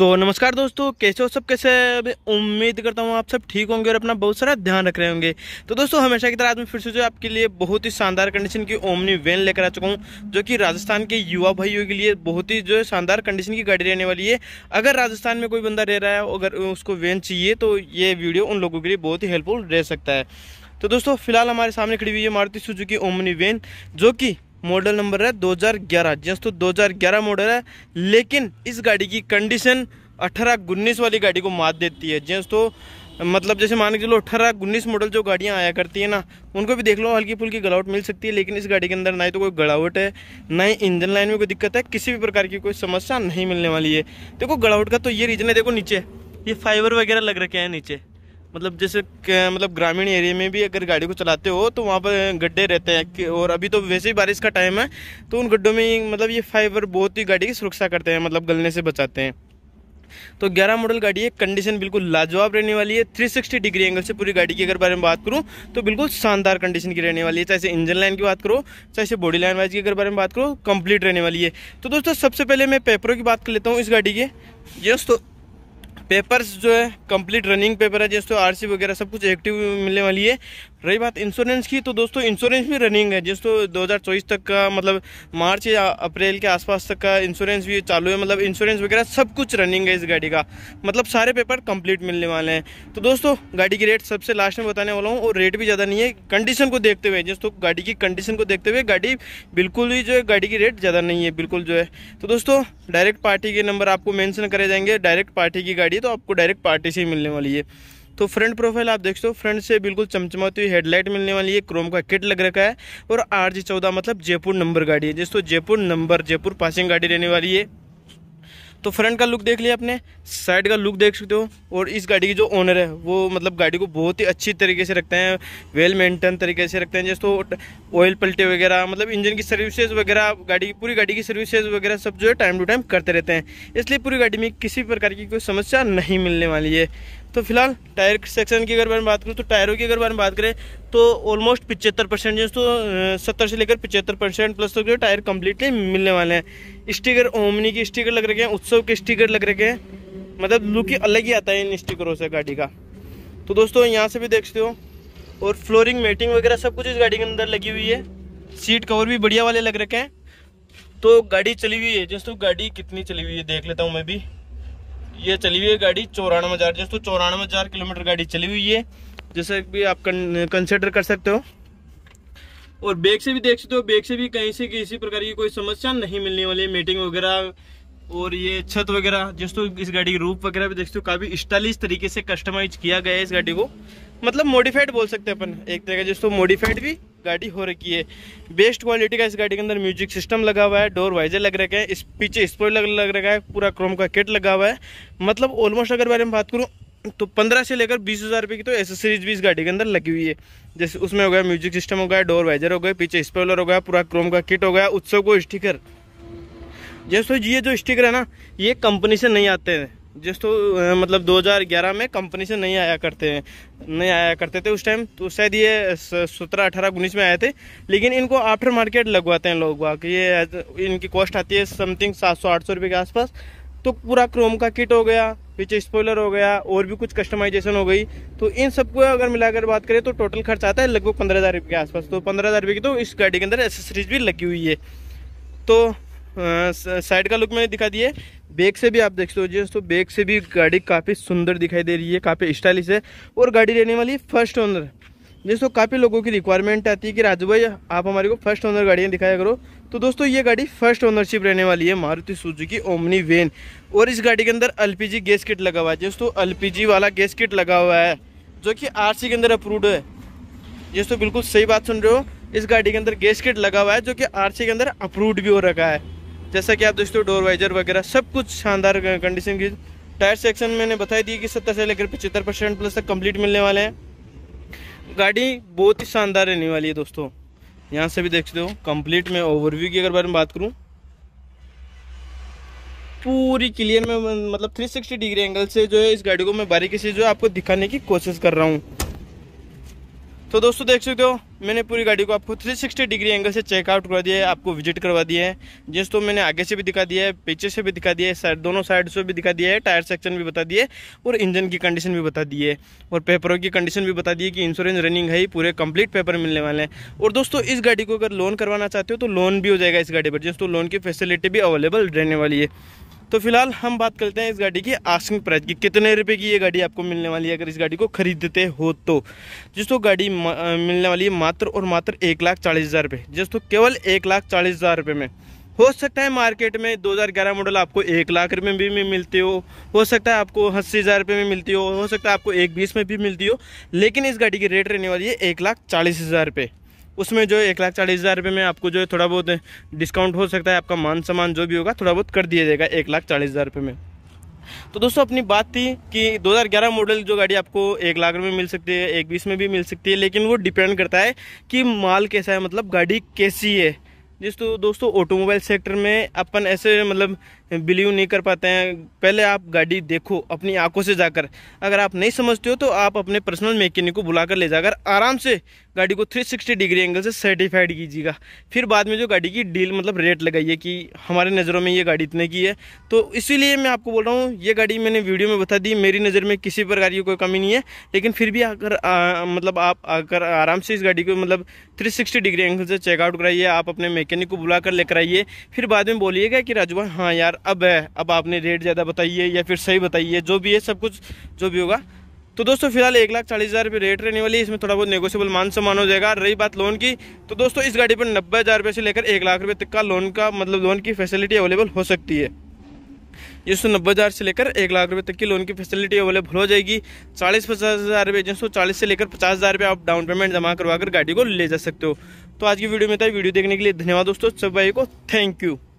सो so, नमस्कार दोस्तों कैसे हो सब कैसे अभी उम्मीद करता हूँ आप सब ठीक होंगे और अपना बहुत सारा ध्यान रख रहे होंगे तो दोस्तों हमेशा की तरह आज मैं फिर से जो आपके लिए बहुत ही शानदार कंडीशन की ओमनी वैन लेकर आ चुका हूँ जो कि राजस्थान के युवा भाइयों के लिए बहुत ही जो है शानदार कंडीशन की गाड़ी रहने वाली है अगर राजस्थान में कोई बंदा रह रहा है अगर उसको वैन चाहिए तो ये वीडियो उन लोगों के लिए बहुत ही हेल्पफुल रह सकता है तो दोस्तों फिलहाल हमारे सामने खड़ी हुई है मारुति सुजुकी ओमनी वैन जो कि मॉडल नंबर है 2011 तो 2011 मॉडल है लेकिन इस गाड़ी की कंडीशन अठारह उन्नीस वाली गाड़ी को मात देती है तो मतलब जैसे मान के चलो अठारह उन्नीस मॉडल जो गाड़ियाँ आया करती है ना उनको भी देख लो हल्की फुल्की गलावट मिल सकती है लेकिन इस गाड़ी के अंदर ना ही तो कोई गलावट है ना ही इंजन लाइन में कोई दिक्कत है किसी भी प्रकार की कोई समस्या नहीं मिलने वाली है देखो गलावट का तो ये रीजन है देखो नीचे ये फाइबर वगैरह लग रखे हैं नीचे मतलब जैसे मतलब ग्रामीण एरिया में भी अगर गाड़ी को चलाते हो तो वहाँ पर गड्ढे रहते हैं और अभी तो वैसे ही बारिश का टाइम है तो उन गड्ढों में मतलब ये फाइबर बहुत ही गाड़ी की सुरक्षा करते हैं मतलब गलने से बचाते हैं तो 11 मॉडल गाड़ी है कंडीशन बिल्कुल लाजवाब रहने वाली है 360 डिग्री एंगल से पूरी गाड़ी की अगर बारे में बात करूँ तो बिल्कुल शानदार कंडीशन की रहने वाली है चाहे इंजन लाइन की बात करो चाहे बॉडी लाइन वाइज की अगर बारे में बात करो कंप्लीट रहने वाली है तो दोस्तों सबसे पहले मैं पेपरों की बात कर लेता हूँ इस गाड़ी के दोस्तों पेपर्स जो है कंप्लीट रनिंग पेपर है जैसे तो आरसी वगैरह सब कुछ एक्टिव मिलने वाली है रही बात इंश्योरेंस की तो दोस्तों इंश्योरेंस भी रनिंग है जिसको तो 2024 तक का मतलब मार्च या अप्रैल के आसपास तक का इंश्योरेंस भी चालू है मतलब इंश्योरेंस वगैरह सब कुछ रनिंग है इस गाड़ी का मतलब सारे पेपर कंप्लीट मिलने वाले हैं तो दोस्तों गाड़ी की रेट सबसे लास्ट में बताने वाला हूँ और रेट भी ज़्यादा नहीं है कंडीशन को देखते हुए जिस तो गाड़ी की कंडीशन को देखते हुए गाड़ी बिल्कुल भी जो है गाड़ी की रेट ज़्यादा नहीं है बिल्कुल जो है तो दोस्तों डायरेक्ट पार्टी के नंबर आपको मैंशन करे जाएंगे डायरेक्ट पार्टी की गाड़ी तो आपको डायरेक्ट पार्टी से ही मिलने वाली है तो फ्रंट प्रोफाइल आप देख सकते हो फ्रंट से बिल्कुल चमचमाती हुई हेडलाइट मिलने वाली है क्रोम का किट लग रखा है और आर जी चौदह मतलब जयपुर नंबर गाड़ी है तो जयपुर नंबर जयपुर पासिंग गाड़ी रहने वाली है तो फ्रंट का लुक देख लिया आपने साइड का लुक देख सकते हो और इस गाड़ी की जो ओनर है वो मतलब गाड़ी को बहुत ही अच्छी तरीके से रखते हैं वेल मेंटेन तरीके से रखते हैं जैसे तो ऑयल पलटे वगैरह मतलब इंजन की सर्विसेज वगैरह गाड़ी पूरी गाड़ी की सर्विसेज वगैरह सब जो है टाइम टू टाइम करते रहते हैं इसलिए पूरी गाड़ी में किसी प्रकार की कोई समस्या नहीं मिलने वाली है तो फिलहाल टायर सेक्शन की अगर में बात करें तो टायरों की अगर बारे में बात करें तो ऑलमोस्ट पिचहत्तर परसेंट जो तो सत्तर से लेकर पिचहत्तर परसेंट प्लस तो टायर कम्प्लीटली मिलने वाले हैं स्टिकर ओमनी के स्टिकर लग रखे हैं उत्सव के स्टिकर लग रखे हैं मतलब लुक ही अलग ही आता है इन स्टिकरों से गाड़ी का तो दोस्तों यहाँ से भी देख सकते हो और फ्लोरिंग मेटिंग वगैरह सब कुछ इस गाड़ी के अंदर लगी हुई है सीट कवर भी बढ़िया वाले लग रखे हैं तो गाड़ी चली हुई है जैसे तो गाड़ी कितनी चली हुई है देख लेता हूँ मैं भी ये चली हुई है गाड़ी चौरानवे हजार दोस्तों चौरानवे हजार किलोमीटर गाड़ी चली हुई है जैसे भी आप कंसिडर कर सकते हो और बैग से भी देख सकते हो बैग से भी कहीं से किसी प्रकार की कोई समस्या नहीं मिलने वाली है मीटिंग वगैरह और ये छत वगैरह दोस्तों इस गाड़ी की रूप वगैरह भी देख सकते हो काफी स्टाइलिश तरीके से कस्टमाइज किया गया है इस गाड़ी को मतलब मॉडिफाइड बोल सकते हैं अपन एक तरह का दोस्तों मॉडिफाइड भी गाड़ी हो रखी है बेस्ट क्वालिटी का इस गाड़ी के अंदर म्यूजिक सिस्टम लगा हुआ है डोर वाइजर लग रखे हैं इस पीछे स्पोर्ट लग रखा है पूरा क्रोम का किट लगा हुआ है मतलब ऑलमोस्ट अगर बारे में बात करूँ तो पंद्रह से लेकर बीस हज़ार रुपये की तो एसेसरीज भी इस गाड़ी के अंदर लगी हुई है जैसे उसमें हो गया म्यूजिक सिस्टम हो गया डोर वाइजर हो गया पीछे स्पोलर हो गया पूरा क्रोम का किट हो गया उत्सव को स्टिकर जैसे ये जो स्टिकर है ना ये कंपनी से नहीं आते हैं जिस तो, मतलब 2011 में कंपनी से नहीं आया करते हैं नहीं आया करते थे उस टाइम तो शायद ये सत्रह अठारह उन्नीस में आए थे लेकिन इनको आफ्टर मार्केट लगवाते हैं लोग वहाँ ये इनकी कॉस्ट आती है समथिंग सात सौ आठ सौ रुपये के आसपास तो पूरा क्रोम का किट हो गया पीछे स्पॉइलर हो गया और भी कुछ कस्टमाइजेशन हो गई तो इन सबको अगर मिलाकर बात करें तो टोटल खर्च आता है लगभग पंद्रह हज़ार रुपये के आसपास तो पंद्रह हज़ार रुपये की तो इस गाड़ी के अंदर एसेसरीज भी लगी हुई है तो साइड का लुक मैंने दिखा दिए बैक से भी आप देख सकते हो जी दोस्तों बैक से भी गाड़ी काफ़ी सुंदर दिखाई दे रही है काफ़ी स्टाइलिश है और गाड़ी रहने वाली फर्स्ट ओनर दोस्तों काफ़ी लोगों की रिक्वायरमेंट आती है कि राजू भाई आप हमारे को फर्स्ट ओनर गाड़ियाँ दिखाया करो तो दोस्तों ये गाड़ी फर्स्ट ओनरशिप रहने वाली है मारुति सुजुकी ओमनी वेन और इस गाड़ी के अंदर एलपीजी गैस किट लगा हुआ है दोस्तों एलपीजी वाला गैस किट लगा हुआ है जो कि आर के अंदर अप्रूव्ड है दोस्तों बिल्कुल सही बात सुन रहे हो इस गाड़ी के अंदर गैस किट लगा हुआ है जो कि आर के अंदर अप्रूव्ड भी हो रखा है जैसा कि आप दोस्तों डोर वाइजर वगैरह सब कुछ शानदार कंडीशन की टायर सेक्शन मैंने बताई दी कि सत्तर से लेकर पचहत्तर परसेंट प्लस तक कंप्लीट मिलने वाले हैं गाड़ी बहुत ही शानदार रहने वाली है दोस्तों यहाँ से भी देखते हो कंप्लीट में ओवरव्यू की अगर बारे में बात करूँ पूरी क्लियर में मतलब 360 डिग्री एंगल से जो है इस गाड़ी को मैं बारीकी से जो है आपको दिखाने की कोशिश कर रहा हूँ तो दोस्तों देख सकते हो मैंने पूरी गाड़ी को आपको 360 डिग्री एंगल से चेकआउट करवा दिया है आपको विजिट करवा दिया है जिस तो मैंने आगे से भी दिखा दिया है पीछे से भी दिखा दिया है साइड दोनों साइड से भी दिखा दिया है टायर सेक्शन भी बता दिए और इंजन की कंडीशन भी बता दिए और पेपरों की कंडीशन भी बता दिए कि इंश्योरेंस रनिंग है पूरे कंप्लीट पेपर मिलने वाले हैं और दोस्तों इस गाड़ी को अगर लोन करवाना चाहते हो तो लोन भी हो जाएगा इस गाड़ी पर जिस तो लोन की फैसिलिटी भी अवेलेबल रहने वाली है तो फिलहाल हम बात करते हैं इस गाड़ी की आस्किंग प्राइस की कितने रुपए की ये गाड़ी आपको मिलने वाली है अगर इस गाड़ी को खरीदते हो तो जिसको गाड़ी मिलने वाली है मात्र और मात्र एक लाख चालीस हज़ार रुपये जिसको केवल एक लाख चालीस हज़ार रुपये में हो सकता है मार्केट में 2011 मॉडल आपको एक लाख रुपये में भी में मिलती हो हो सकता है आपको अस्सी हज़ार रुपये में मिलती हो हो सकता है आपको एक बीस में भी मिलती हो लेकिन इस गाड़ी की रेट रहने वाली है एक लाख चालीस हज़ार रुपये उसमें जो एक लाख चालीस हज़ार रुपये में आपको जो है थोड़ा बहुत डिस्काउंट हो सकता है आपका मान सामान जो भी होगा थोड़ा बहुत कर दिया जाएगा एक लाख चालीस हज़ार रुपये में तो दोस्तों अपनी बात थी कि 2011 मॉडल जो गाड़ी आपको एक लाख रुपये मिल सकती है एक बीस में भी मिल सकती है लेकिन वो डिपेंड करता है कि माल कैसा है मतलब गाड़ी कैसी है जिस तो दोस्तों ऑटोमोबाइल सेक्टर में अपन ऐसे मतलब बिलीव नहीं कर पाते हैं पहले आप गाड़ी देखो अपनी आंखों से जाकर अगर आप नहीं समझते हो तो आप अपने पर्सनल मैकेनिक को बुलाकर ले जाकर आराम से गाड़ी को 360 डिग्री एंगल से सर्टिफाइड कीजिएगा फिर बाद में जो गाड़ी की डील मतलब रेट लगाइए कि हमारे नज़रों में ये गाड़ी इतने की है तो इसीलिए मैं आपको बोल रहा हूँ ये गाड़ी मैंने वीडियो में बता दी मेरी नज़र में किसी प्रकार की कोई कमी नहीं है लेकिन फिर भी अगर मतलब आप आकर आराम से इस गाड़ी को मतलब थ्री डिग्री एंगल से चेकआउट कराइए आप अपने मैकेनिक को बुला कर लेकर आइए फिर बाद में बोलिएगा कि राजू भाई हाँ यार अब है अब आपने रेट ज़्यादा बताइए या फिर सही बताइए जो भी है सब कुछ जो भी होगा तो दोस्तों फिलहाल एक लाख चालीस हज़ार रुपये रेट रहने वाली है इसमें थोड़ा बहुत नेगोशियबल मान सम्मान हो जाएगा रही बात लोन की तो दोस्तों इस गाड़ी पर नब्बे हज़ार रुपये से लेकर एक लाख रुपये तक का लोन का मतलब लोन की फैसिलिटी अवेलेबल हो सकती है एक सौ नब्बे हज़ार से लेकर एक लाख रुपये तक की लोन की फैसिलिटी अवेलेबल हो जाएगी चालीस पचास हज़ार रुपये जिन सौ चालीस से लेकर पचास हज़ार रुपये आप डाउन पेमेंट जमा करवा कर गाड़ी को ले जा सकते हो तो आज की वीडियो में था वीडियो देखने के लिए धन्यवाद दोस्तों सब भाई को थैंक यू